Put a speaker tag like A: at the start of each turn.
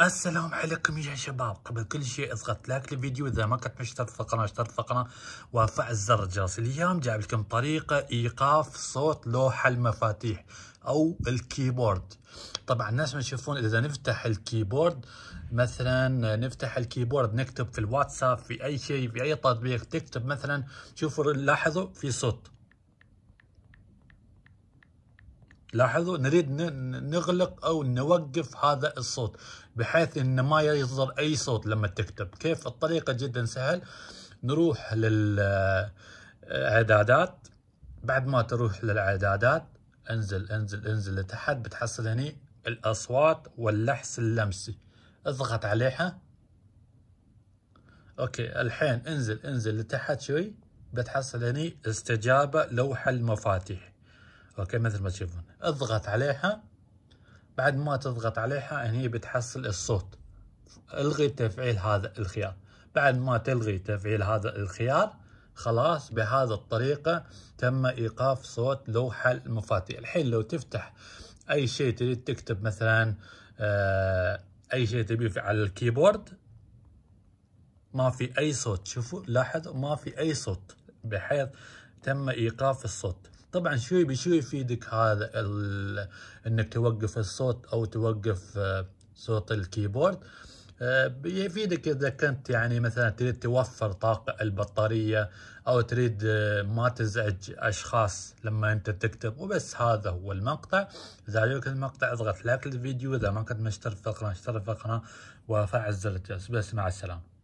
A: السلام عليكم يا شباب قبل كل شيء اضغط لايك للفيديو اذا ما كنت مشترك في القناه اشترك في القناه وفعل زر الجرس اليوم جايب لكم طريقه ايقاف صوت لوحه المفاتيح او الكيبورد طبعا الناس ما يشوفون اذا نفتح الكيبورد مثلا نفتح الكيبورد نكتب في الواتساب في اي شيء في اي تطبيق تكتب مثلا شوفوا لاحظوا في صوت لاحظوا نريد نغلق أو نوقف هذا الصوت بحيث أنه ما يصدر أي صوت لما تكتب كيف الطريقة جدا سهل نروح للإعدادات بعد ما تروح للإعدادات انزل انزل انزل لتحت بتحصل هني الأصوات واللحس اللمسي اضغط عليها اوكي الحين انزل انزل لتحت شوي بتحصل هني استجابة لوحة المفاتيح اوكي مثل ما تشوفون اضغط عليها بعد ما تضغط عليها هني بتحصل الصوت الغي تفعيل هذا الخيار بعد ما تلغي تفعيل هذا الخيار خلاص بهذا الطريقة تم إيقاف صوت لوحة المفاتيح الحين لو تفتح أي شيء تريد تكتب مثلا آه، أي شيء تبيه على الكيبورد ما في أي صوت شوفوا لاحظوا ما في أي صوت بحيث تم إيقاف الصوت طبعا شوي بشوي يفيدك هذا انك توقف الصوت او توقف آه، صوت الكيبورد بيفيدك آه، اذا كنت يعني مثلا تريد توفر طاقه البطاريه او تريد آه، ما تزعج اشخاص لما انت تكتب وبس هذا هو المقطع اذا عجبك المقطع اضغط لايك للفيديو اذا ما كنت مشترك في القناه اشترك في القناه وفعل زر الجرس بس مع السلامه